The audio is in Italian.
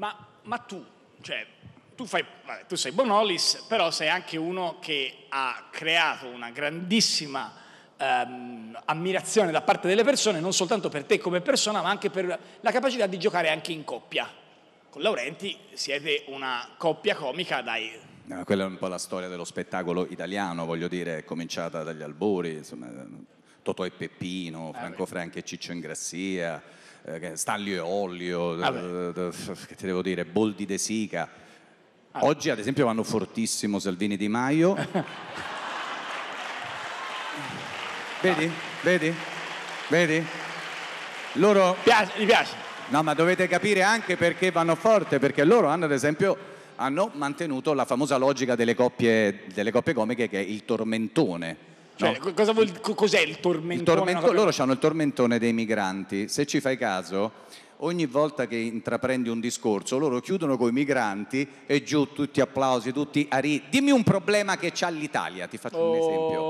ma, ma tu, cioè, tu, fai, vabbè, tu sei Bonolis, però sei anche uno che ha creato una grandissima ehm, ammirazione da parte delle persone, non soltanto per te come persona, ma anche per la capacità di giocare anche in coppia. Con Laurenti siete una coppia comica dai eh, quella è un po' la storia dello spettacolo italiano, voglio dire, è cominciata dagli albori, insomma, Totò e Peppino, ah, Franco Franchi e Ciccio Ingrassia, eh, Stanlio e Ollio, ah, eh, eh, che ti devo dire, Boldi De Sica. Ah, Oggi ad esempio vanno fortissimo Salvini Di Maio. vedi? Vedi? Vedi? Loro... Piace, mi piace. No, ma dovete capire anche perché vanno forte, perché loro hanno ad esempio hanno mantenuto la famosa logica delle coppie, delle coppie comiche che è il tormentone. Cioè, no? vuol, cos'è il tormentone? Il tormento, loro hanno il tormentone dei migranti. Se ci fai caso, ogni volta che intraprendi un discorso, loro chiudono con i migranti e giù tutti applausi, tutti a arì. Dimmi un problema che c'ha l'Italia, ti faccio oh. un esempio.